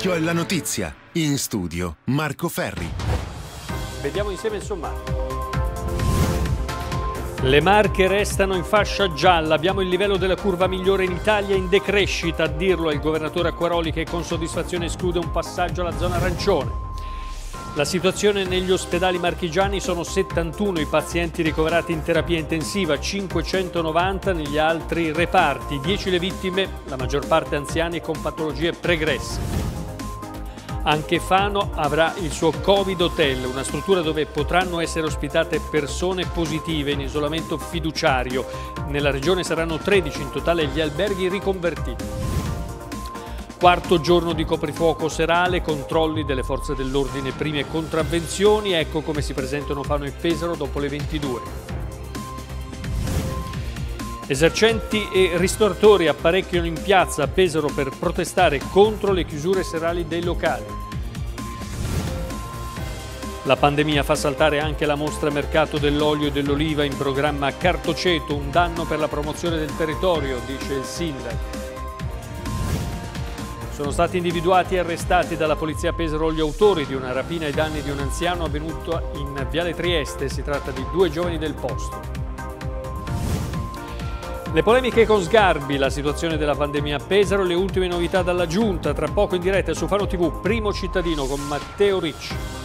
Specchio è la notizia. In studio Marco Ferri. Vediamo insieme il sommario. Le marche restano in fascia gialla, abbiamo il livello della curva migliore in Italia in decrescita, a dirlo è il governatore Acquaroli che con soddisfazione esclude un passaggio alla zona arancione. La situazione negli ospedali marchigiani sono 71 i pazienti ricoverati in terapia intensiva, 590 negli altri reparti, 10 le vittime, la maggior parte anziani con patologie pregresse. Anche Fano avrà il suo Covid Hotel, una struttura dove potranno essere ospitate persone positive in isolamento fiduciario. Nella regione saranno 13 in totale gli alberghi riconvertiti. Quarto giorno di coprifuoco serale, controlli delle forze dell'ordine, prime contravvenzioni, ecco come si presentano Fano e Pesaro dopo le 22. Esercenti e ristoratori apparecchiano in piazza a Pesaro per protestare contro le chiusure serali dei locali. La pandemia fa saltare anche la mostra mercato dell'olio e dell'oliva in programma Cartoceto, un danno per la promozione del territorio, dice il sindaco. Sono stati individuati e arrestati dalla polizia Pesaro gli autori di una rapina ai danni di un anziano avvenuta in Viale Trieste. Si tratta di due giovani del posto. Le polemiche con Sgarbi, la situazione della pandemia a Pesaro, le ultime novità dalla Giunta, tra poco in diretta su Fano TV, primo cittadino con Matteo Ricci.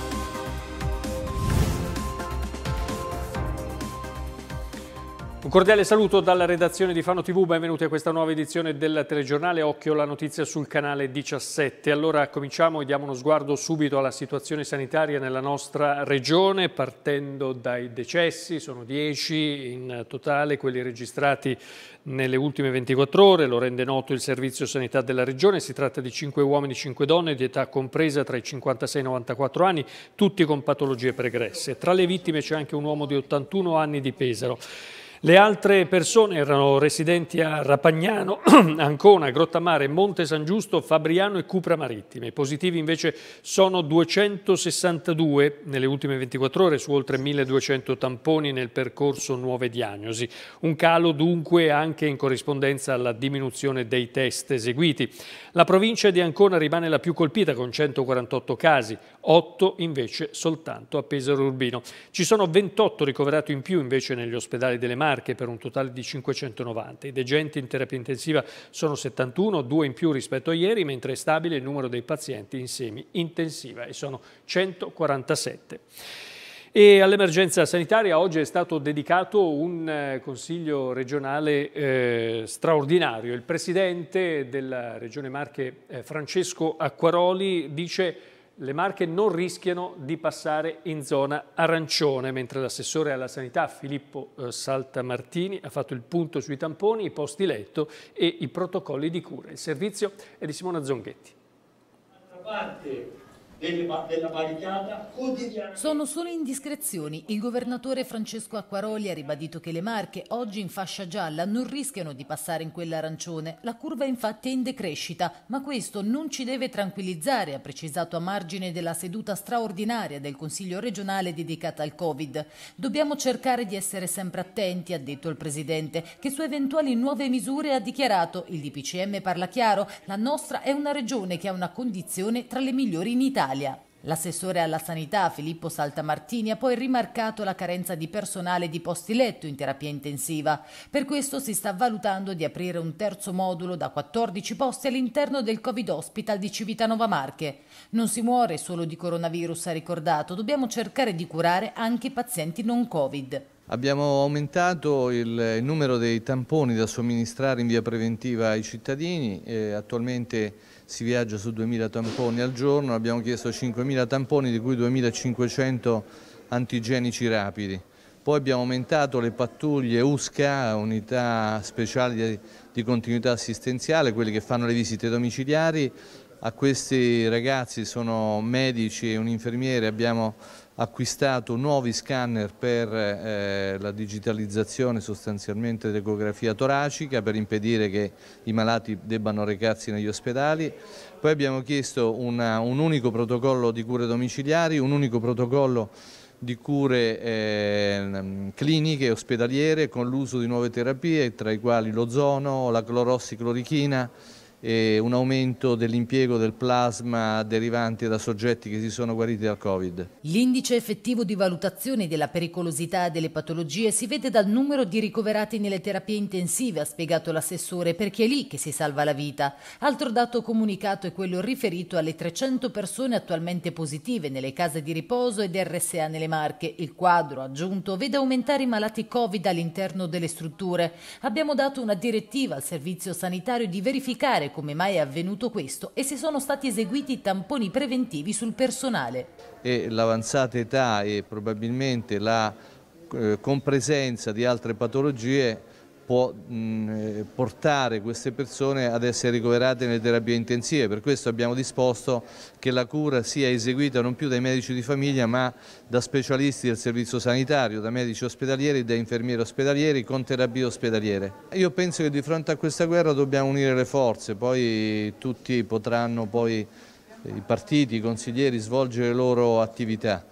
cordiale saluto dalla redazione di Fano TV, benvenuti a questa nuova edizione del telegiornale Occhio la notizia sul canale 17. Allora cominciamo e diamo uno sguardo subito alla situazione sanitaria nella nostra regione partendo dai decessi, sono 10 in totale quelli registrati nelle ultime 24 ore, lo rende noto il Servizio Sanità della Regione, si tratta di 5 uomini e 5 donne di età compresa tra i 56 e i 94 anni, tutti con patologie pregresse. Tra le vittime c'è anche un uomo di 81 anni di Pesaro. Le altre persone erano residenti a Rapagnano, Ancona, Grottamare, Monte San Giusto, Fabriano e Cupra Marittime. I positivi invece sono 262 nelle ultime 24 ore su oltre 1200 tamponi nel percorso nuove diagnosi. Un calo dunque anche in corrispondenza alla diminuzione dei test eseguiti. La provincia di Ancona rimane la più colpita con 148 casi, 8 invece soltanto a Pesaro Urbino. Ci sono 28 ricoverati in più invece negli ospedali delle Mare Marche per un totale di 590. I degenti in terapia intensiva sono 71, due in più rispetto a ieri, mentre è stabile il numero dei pazienti in semi intensiva e sono 147. E all'emergenza sanitaria oggi è stato dedicato un eh, consiglio regionale eh, straordinario. Il presidente della regione Marche, eh, Francesco Acquaroli, dice le Marche non rischiano di passare in zona arancione, mentre l'assessore alla sanità Filippo eh, Saltamartini ha fatto il punto sui tamponi, i posti letto e i protocolli di cura. Il servizio è di Simona Zonghetti. D'altra parte della barricata quotidiana. Sono solo indiscrezioni. Il governatore Francesco Acquaroli ha ribadito che le Marche, oggi in fascia gialla, non rischiano di passare in quella arancione. La curva infatti è in decrescita, ma questo non ci deve tranquillizzare, ha precisato a margine della seduta straordinaria del Consiglio regionale dedicata al Covid. Dobbiamo cercare di essere sempre attenti, ha detto il Presidente, che su eventuali nuove misure ha dichiarato il DPCM parla chiaro, la nostra è una regione che ha una condizione tra le migliori in Italia. Italia. L'assessore alla sanità Filippo Saltamartini ha poi rimarcato la carenza di personale di posti letto in terapia intensiva. Per questo si sta valutando di aprire un terzo modulo da 14 posti all'interno del Covid Hospital di Civitanova Marche. Non si muore solo di coronavirus, ha ricordato, dobbiamo cercare di curare anche i pazienti non Covid. Abbiamo aumentato il numero dei tamponi da somministrare in via preventiva ai cittadini, attualmente si viaggia su 2.000 tamponi al giorno, abbiamo chiesto 5.000 tamponi di cui 2.500 antigenici rapidi. Poi abbiamo aumentato le pattuglie USCA, unità speciali di continuità assistenziale, quelli che fanno le visite domiciliari. A questi ragazzi sono medici e un infermiere, abbiamo acquistato nuovi scanner per eh, la digitalizzazione sostanzialmente dell'ecografia toracica per impedire che i malati debbano recarsi negli ospedali. Poi abbiamo chiesto una, un unico protocollo di cure domiciliari, un unico protocollo di cure eh, cliniche ospedaliere con l'uso di nuove terapie tra i quali l'ozono, la clorossiclorichina, clorichina un aumento dell'impiego del plasma derivante da soggetti che si sono guariti dal Covid. L'indice effettivo di valutazione della pericolosità delle patologie si vede dal numero di ricoverati nelle terapie intensive, ha spiegato l'assessore, perché è lì che si salva la vita. Altro dato comunicato è quello riferito alle 300 persone attualmente positive nelle case di riposo ed RSA nelle Marche. Il quadro aggiunto vede aumentare i malati Covid all'interno delle strutture. Abbiamo dato una direttiva al Servizio Sanitario di verificare come mai è avvenuto questo e se sono stati eseguiti tamponi preventivi sul personale. l'avanzata età e probabilmente la eh, compresenza di altre patologie può mh, portare queste persone ad essere ricoverate nelle terapie intensive. Per questo abbiamo disposto che la cura sia eseguita non più dai medici di famiglia ma da specialisti del servizio sanitario, da medici ospedalieri, da infermieri ospedalieri con terapie ospedaliere. Io penso che di fronte a questa guerra dobbiamo unire le forze, poi tutti potranno poi eh, i partiti, i consiglieri svolgere le loro attività.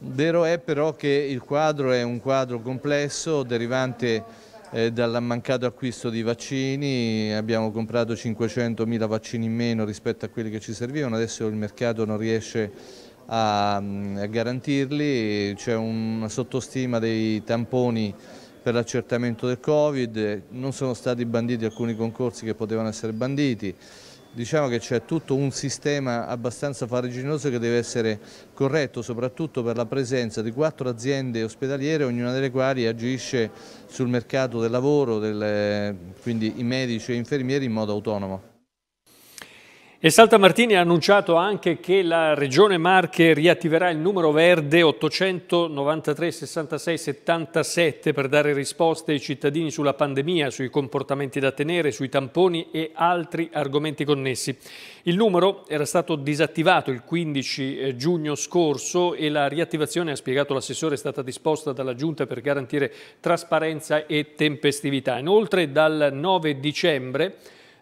Vero è però che il quadro è un quadro complesso derivante eh, dal mancato acquisto di vaccini, abbiamo comprato 500.000 vaccini in meno rispetto a quelli che ci servivano, adesso il mercato non riesce a, mm, a garantirli, c'è una sottostima dei tamponi per l'accertamento del Covid, non sono stati banditi alcuni concorsi che potevano essere banditi diciamo che c'è tutto un sistema abbastanza farraginoso che deve essere corretto soprattutto per la presenza di quattro aziende ospedaliere ognuna delle quali agisce sul mercato del lavoro, del, quindi i medici e gli infermieri in modo autonomo. E Salta Martini ha annunciato anche che la Regione Marche riattiverà il numero verde 893 66 77 per dare risposte ai cittadini sulla pandemia, sui comportamenti da tenere, sui tamponi e altri argomenti connessi. Il numero era stato disattivato il 15 eh, giugno scorso e la riattivazione, ha spiegato l'assessore, è stata disposta dalla Giunta per garantire trasparenza e tempestività. Inoltre dal 9 dicembre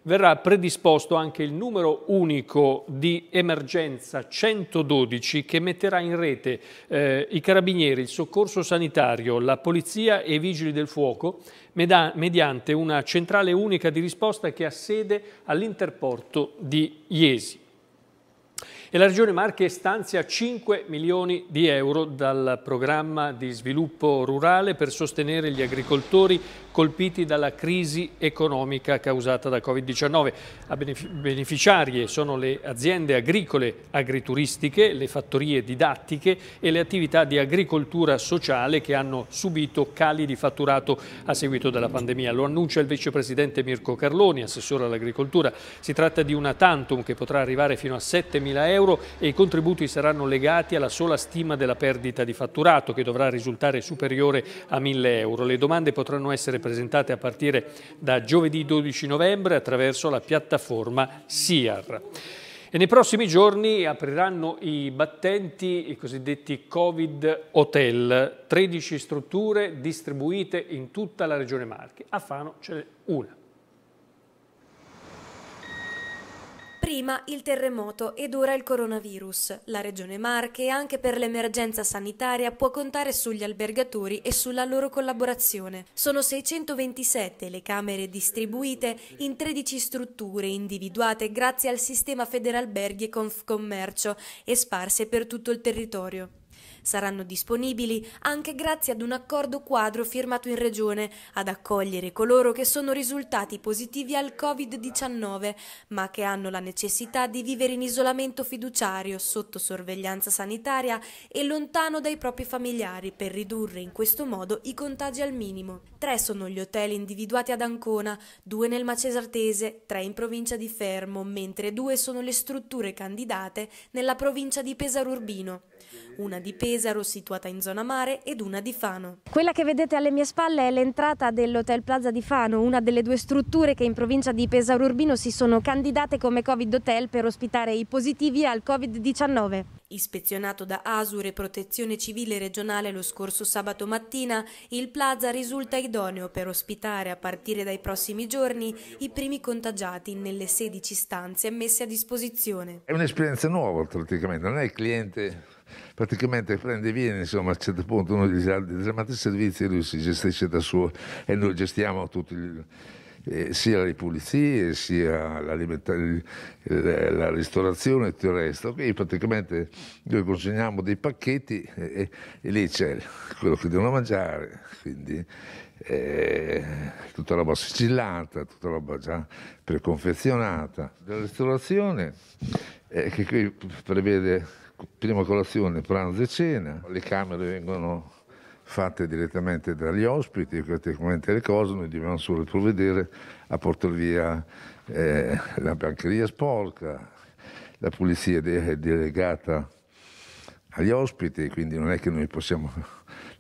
verrà predisposto anche il numero unico di emergenza 112 che metterà in rete eh, i carabinieri, il soccorso sanitario, la polizia e i vigili del fuoco mediante una centrale unica di risposta che ha sede all'interporto di Iesi e la Regione Marche stanzia 5 milioni di euro dal programma di sviluppo rurale per sostenere gli agricoltori colpiti dalla crisi economica causata da Covid-19. A beneficiarie sono le aziende agricole agrituristiche, le fattorie didattiche e le attività di agricoltura sociale che hanno subito cali di fatturato a seguito della pandemia. Lo annuncia il vicepresidente Mirko Carloni, assessore all'agricoltura. Si tratta di una tantum che potrà arrivare fino a 7 mila euro e i contributi saranno legati alla sola stima della perdita di fatturato che dovrà risultare superiore a 1.000 euro. Le domande potranno essere presentate a partire da giovedì 12 novembre attraverso la piattaforma SIAR. E nei prossimi giorni apriranno i battenti, i cosiddetti Covid Hotel, 13 strutture distribuite in tutta la regione Marche. A Fano ce n'è una. Prima il terremoto ed ora il coronavirus. La regione Marche anche per l'emergenza sanitaria può contare sugli albergatori e sulla loro collaborazione. Sono 627 le camere distribuite in 13 strutture individuate grazie al sistema Federalberghi e Confcommercio e sparse per tutto il territorio saranno disponibili anche grazie ad un accordo quadro firmato in Regione ad accogliere coloro che sono risultati positivi al Covid-19 ma che hanno la necessità di vivere in isolamento fiduciario sotto sorveglianza sanitaria e lontano dai propri familiari per ridurre in questo modo i contagi al minimo. Tre sono gli hotel individuati ad Ancona, due nel Macesartese, tre in provincia di Fermo, mentre due sono le strutture candidate nella provincia di Pesaro Urbino una di Pesaro situata in zona mare ed una di Fano. Quella che vedete alle mie spalle è l'entrata dell'Hotel Plaza di Fano, una delle due strutture che in provincia di Pesaro Urbino si sono candidate come Covid Hotel per ospitare i positivi al Covid-19. Ispezionato da Asur e Protezione Civile Regionale lo scorso sabato mattina, il Plaza risulta idoneo per ospitare a partire dai prossimi giorni i primi contagiati nelle 16 stanze messe a disposizione. È un'esperienza nuova praticamente, non è il cliente praticamente prende e viene, insomma a un certo punto uno gli dice ah, determinati servizi e lui si gestisce da suo e noi gestiamo tutti gli, eh, sia le pulizie sia la, la ristorazione e tutto il resto. Quindi praticamente noi consegniamo dei pacchetti e, e, e lì c'è quello che devono mangiare, quindi eh, tutta roba sigillata, tutta roba già preconfezionata. La ristorazione eh, che qui prevede prima colazione, pranzo e cena, le camere vengono fatte direttamente dagli ospiti, praticamente le cose, noi dobbiamo solo provvedere a portare via eh, la biancheria sporca, la pulizia è delegata agli ospiti, quindi non è che noi possiamo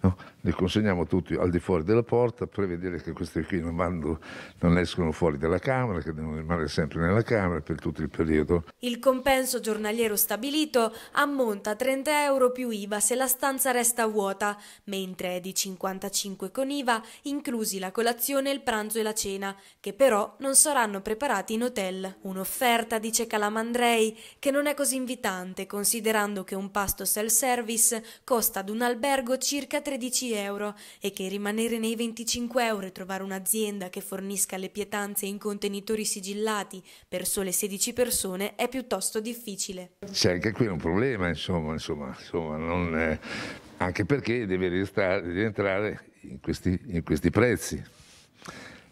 no? li consegniamo tutti al di fuori della porta per vedere che questi qui non, vanno, non escono fuori dalla Camera, che devono rimanere sempre nella Camera per tutto il periodo. Il compenso giornaliero stabilito ammonta a 30 euro più IVA se la stanza resta vuota, mentre è di 55 con IVA, inclusi la colazione, il pranzo e la cena, che però non saranno preparati in hotel. Un'offerta, dice Calamandrei, che non è così invitante, considerando che un pasto self-service costa ad un albergo circa 13 euro e che rimanere nei 25 euro e trovare un'azienda che fornisca le pietanze in contenitori sigillati per sole 16 persone è piuttosto difficile. C'è anche qui un problema, insomma, insomma, insomma non, eh, anche perché deve rientrare in questi, in questi prezzi.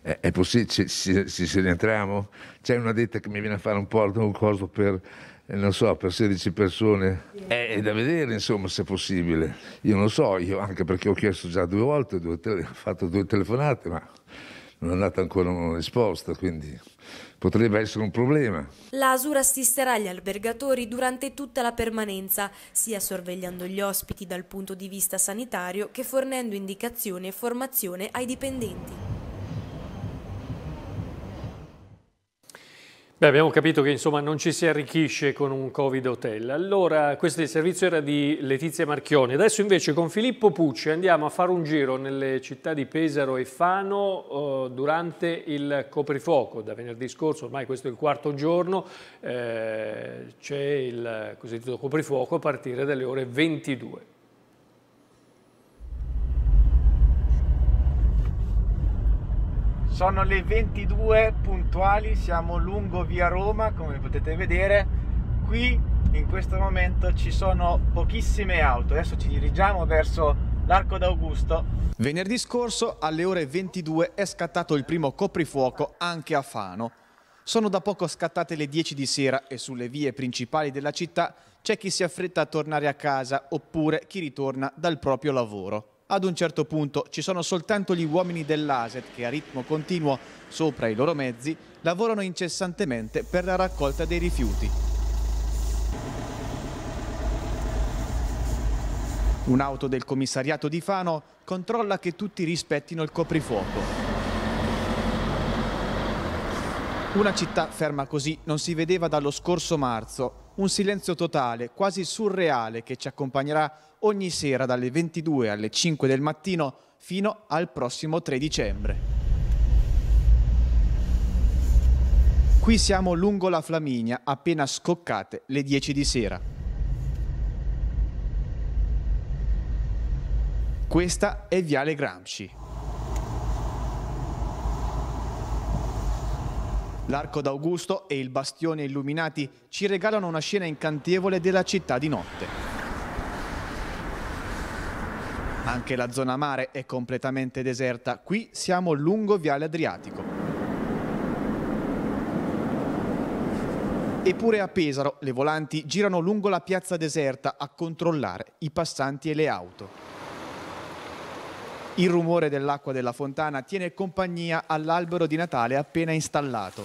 È, possibile, ci, ci, ci rientriamo? C'è una ditta che mi viene a fare un po' un coso per eh, non so, per 16 persone eh, è, da vedere, insomma, se possibile. Io non so, io anche perché ho chiesto già due volte, due tele- ho fatto due telefonate, ma non è andata ancora una risposta, quindi potrebbe essere un problema. La assisterà gli albergatori durante tutta la permanenza, sia sorvegliando gli ospiti dal punto di vista sanitario che fornendo indicazioni e formazione ai dipendenti. Beh, abbiamo capito che insomma, non ci si arricchisce con un Covid hotel. Allora, questo il servizio era di Letizia Marchioni. Adesso invece con Filippo Pucci andiamo a fare un giro nelle città di Pesaro e Fano eh, durante il coprifuoco. Da venerdì scorso, ormai questo è il quarto giorno, eh, c'è il cosiddetto coprifuoco a partire dalle ore 22. Sono le 22 puntuali, siamo lungo via Roma, come potete vedere. Qui in questo momento ci sono pochissime auto. Adesso ci dirigiamo verso l'Arco d'Augusto. Venerdì scorso alle ore 22 è scattato il primo coprifuoco anche a Fano. Sono da poco scattate le 10 di sera e sulle vie principali della città c'è chi si affretta a tornare a casa oppure chi ritorna dal proprio lavoro. Ad un certo punto ci sono soltanto gli uomini dell'ASET che a ritmo continuo, sopra i loro mezzi, lavorano incessantemente per la raccolta dei rifiuti. Un'auto del commissariato di Fano controlla che tutti rispettino il coprifuoco. Una città ferma così non si vedeva dallo scorso marzo un silenzio totale, quasi surreale, che ci accompagnerà ogni sera dalle 22 alle 5 del mattino fino al prossimo 3 dicembre. Qui siamo lungo la Flaminia, appena scoccate le 10 di sera. Questa è Viale Gramsci. L'arco d'Augusto e il bastione illuminati ci regalano una scena incantevole della città di notte. Anche la zona mare è completamente deserta, qui siamo lungo Viale Adriatico. Eppure a Pesaro le volanti girano lungo la piazza deserta a controllare i passanti e le auto. Il rumore dell'acqua della fontana tiene compagnia all'albero di Natale appena installato.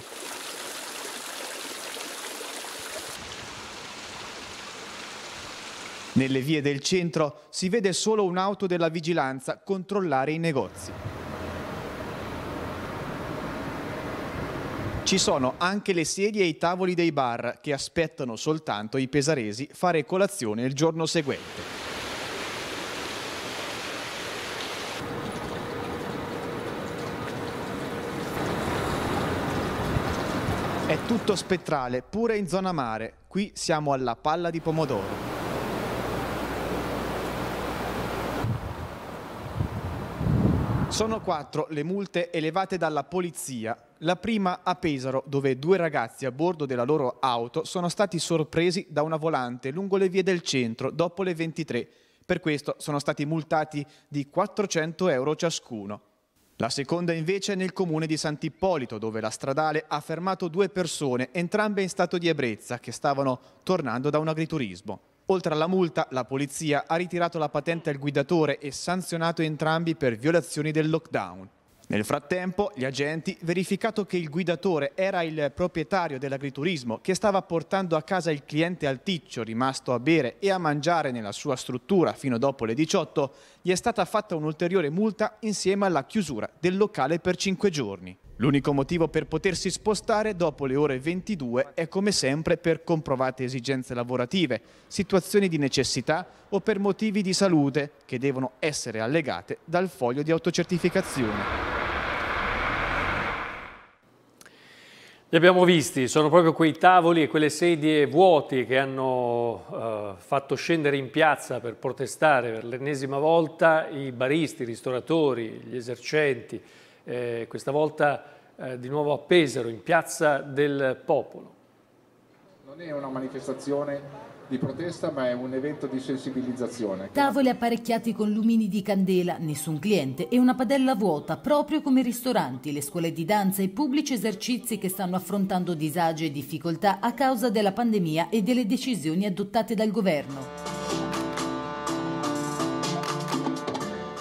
Nelle vie del centro si vede solo un'auto della vigilanza controllare i negozi. Ci sono anche le sedie e i tavoli dei bar che aspettano soltanto i pesaresi fare colazione il giorno seguente. Tutto spettrale, pure in zona mare. Qui siamo alla palla di pomodoro. Sono quattro le multe elevate dalla polizia. La prima a Pesaro, dove due ragazzi a bordo della loro auto sono stati sorpresi da una volante lungo le vie del centro dopo le 23. Per questo sono stati multati di 400 euro ciascuno. La seconda invece è nel comune di Sant'Ippolito, dove la stradale ha fermato due persone, entrambe in stato di ebbrezza, che stavano tornando da un agriturismo. Oltre alla multa, la polizia ha ritirato la patente al guidatore e sanzionato entrambi per violazioni del lockdown. Nel frattempo, gli agenti, verificato che il guidatore era il proprietario dell'agriturismo che stava portando a casa il cliente alticcio rimasto a bere e a mangiare nella sua struttura fino dopo le 18, gli è stata fatta un'ulteriore multa insieme alla chiusura del locale per 5 giorni. L'unico motivo per potersi spostare dopo le ore 22 è come sempre per comprovate esigenze lavorative, situazioni di necessità o per motivi di salute che devono essere allegate dal foglio di autocertificazione. Li abbiamo visti, sono proprio quei tavoli e quelle sedie vuoti che hanno eh, fatto scendere in piazza per protestare per l'ennesima volta i baristi, i ristoratori, gli esercenti, eh, questa volta eh, di nuovo a Pesaro, in piazza del Popolo. Non è una manifestazione di protesta ma è un evento di sensibilizzazione. Tavoli apparecchiati con lumini di candela, nessun cliente e una padella vuota, proprio come i ristoranti, le scuole di danza e i pubblici esercizi che stanno affrontando disagi e difficoltà a causa della pandemia e delle decisioni adottate dal governo.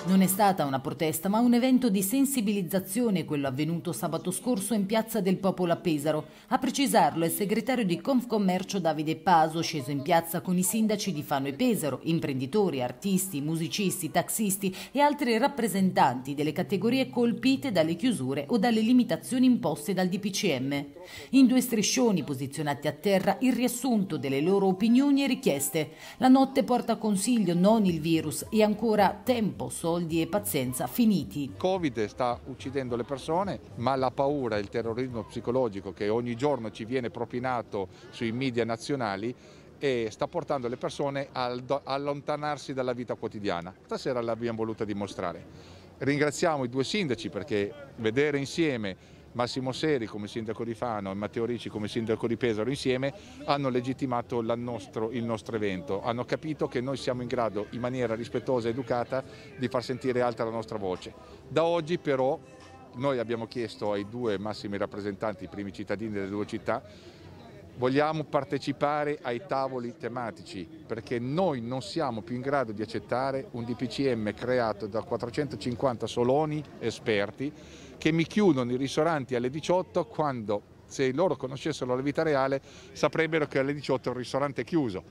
Non è stata una protesta, ma un evento di sensibilizzazione quello avvenuto sabato scorso in Piazza del Popolo a Pesaro. A precisarlo è il segretario di Confcommercio Davide Paso, sceso in piazza con i sindaci di Fano e Pesaro, imprenditori, artisti, musicisti, taxisti e altri rappresentanti delle categorie colpite dalle chiusure o dalle limitazioni imposte dal DPCM. In due striscioni posizionati a terra il riassunto delle loro opinioni e richieste. La notte porta consiglio non il virus e ancora tempo solo soldi e pazienza finiti. Covid sta uccidendo le persone, ma la paura e il terrorismo psicologico che ogni giorno ci viene propinato sui media nazionali e eh, sta portando le persone a allontanarsi dalla vita quotidiana. Stasera l'abbiamo voluta dimostrare. Ringraziamo i due sindaci perché vedere insieme Massimo Seri come sindaco di Fano e Matteo Ricci come sindaco di Pesaro insieme hanno legittimato nostro, il nostro evento, hanno capito che noi siamo in grado in maniera rispettosa e educata di far sentire alta la nostra voce. Da oggi però noi abbiamo chiesto ai due massimi rappresentanti, i primi cittadini delle due città, vogliamo partecipare ai tavoli tematici perché noi non siamo più in grado di accettare un DPCM creato da 450 soloni esperti che mi chiudono i ristoranti alle 18 quando se loro conoscessero la vita reale saprebbero che alle 18 il ristorante è chiuso.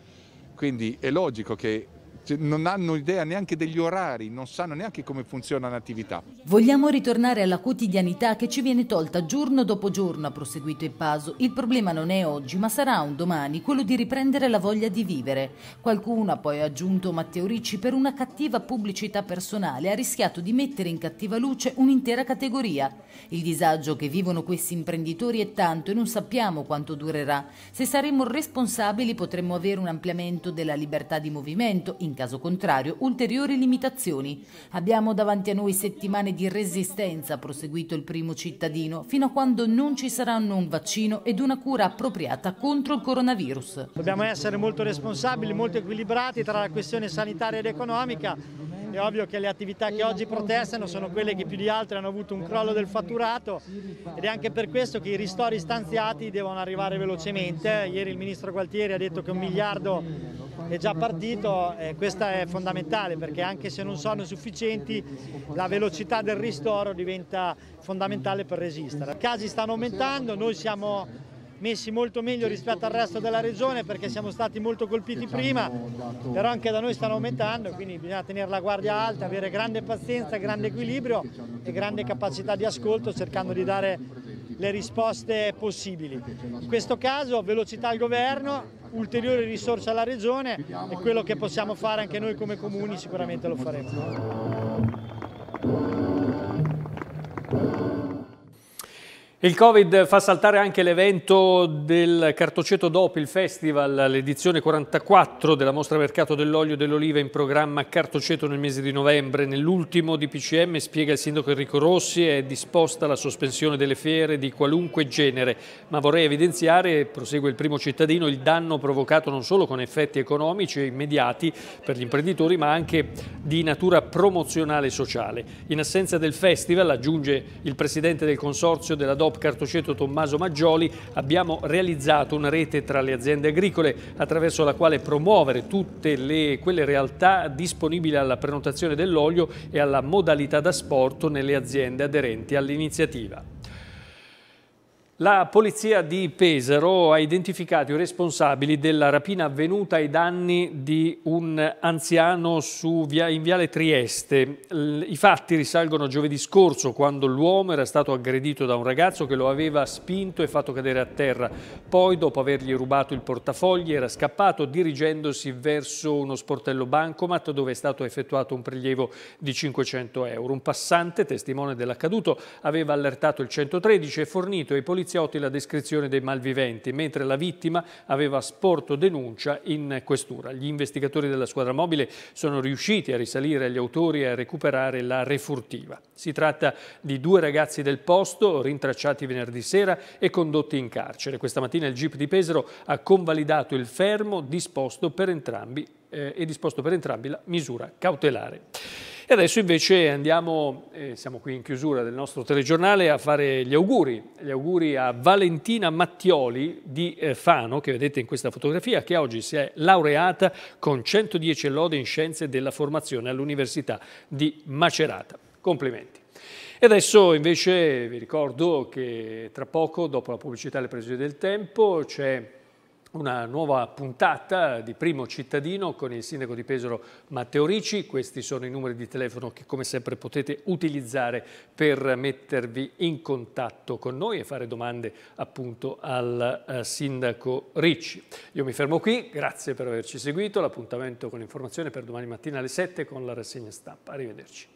Quindi è logico che cioè, non hanno idea neanche degli orari, non sanno neanche come funziona l'attività. Vogliamo ritornare alla quotidianità che ci viene tolta giorno dopo giorno, ha proseguito Eppaso. Il problema non è oggi, ma sarà un domani, quello di riprendere la voglia di vivere. Qualcuno ha poi aggiunto Matteo Ricci per una cattiva pubblicità personale ha rischiato di mettere in cattiva luce un'intera categoria. Il disagio che vivono questi imprenditori è tanto e non sappiamo quanto durerà. Se saremo responsabili potremmo avere un ampliamento della libertà di movimento in caso contrario ulteriori limitazioni. Abbiamo davanti a noi settimane di resistenza, ha proseguito il primo cittadino, fino a quando non ci saranno un vaccino ed una cura appropriata contro il coronavirus. Dobbiamo essere molto responsabili, molto equilibrati tra la questione sanitaria ed economica è ovvio che le attività che oggi protestano sono quelle che più di altre hanno avuto un crollo del fatturato ed è anche per questo che i ristori stanziati devono arrivare velocemente. Ieri il ministro Gualtieri ha detto che un miliardo è già partito e questa è fondamentale perché anche se non sono sufficienti la velocità del ristoro diventa fondamentale per resistere. I casi stanno aumentando, noi siamo messi molto meglio rispetto al resto della regione perché siamo stati molto colpiti prima, però anche da noi stanno aumentando, quindi bisogna tenere la guardia alta, avere grande pazienza, grande equilibrio e grande capacità di ascolto cercando di dare le risposte possibili. In questo caso velocità al governo, ulteriori risorse alla regione e quello che possiamo fare anche noi come comuni sicuramente lo faremo. Il Covid fa saltare anche l'evento del Cartoceto DOP, il festival, l'edizione 44 della mostra mercato dell'olio e dell'oliva in programma Cartoceto nel mese di novembre. Nell'ultimo DPCM, spiega il sindaco Enrico Rossi, è disposta la sospensione delle fiere di qualunque genere, ma vorrei evidenziare, prosegue il primo cittadino, il danno provocato non solo con effetti economici e immediati per gli imprenditori, ma anche di natura promozionale e sociale. In assenza del festival, aggiunge il presidente del consorzio della DOP, top cartoceto Tommaso Maggioli abbiamo realizzato una rete tra le aziende agricole attraverso la quale promuovere tutte le, quelle realtà disponibili alla prenotazione dell'olio e alla modalità da sport nelle aziende aderenti all'iniziativa. La polizia di Pesaro ha identificato i responsabili della rapina avvenuta ai danni di un anziano via, in Viale Trieste. I fatti risalgono a giovedì scorso quando l'uomo era stato aggredito da un ragazzo che lo aveva spinto e fatto cadere a terra. Poi, dopo avergli rubato il portafogli, era scappato dirigendosi verso uno sportello bancomat dove è stato effettuato un prelievo di 500 euro. Un passante, testimone dell'accaduto, aveva allertato il 113 e fornito ai poliziotti poliziotti la descrizione dei malviventi, mentre la vittima aveva sporto denuncia in questura. Gli investigatori della squadra mobile sono riusciti a risalire agli autori e a recuperare la refurtiva. Si tratta di due ragazzi del posto rintracciati venerdì sera e condotti in carcere. Questa mattina il GIP di Pesaro ha convalidato il fermo disposto per entrambi, eh, disposto per entrambi la misura cautelare. E adesso invece andiamo, eh, siamo qui in chiusura del nostro telegiornale, a fare gli auguri. Gli auguri a Valentina Mattioli di eh, Fano, che vedete in questa fotografia, che oggi si è laureata con 110 lode in scienze della formazione all'Università di Macerata. Complimenti. E adesso invece vi ricordo che tra poco, dopo la pubblicità e le previsioni del tempo, c'è una nuova puntata di Primo Cittadino con il sindaco di Pesaro Matteo Ricci. Questi sono i numeri di telefono che come sempre potete utilizzare per mettervi in contatto con noi e fare domande appunto al eh, sindaco Ricci. Io mi fermo qui, grazie per averci seguito, l'appuntamento con l'informazione per domani mattina alle 7 con la rassegna stampa. Arrivederci.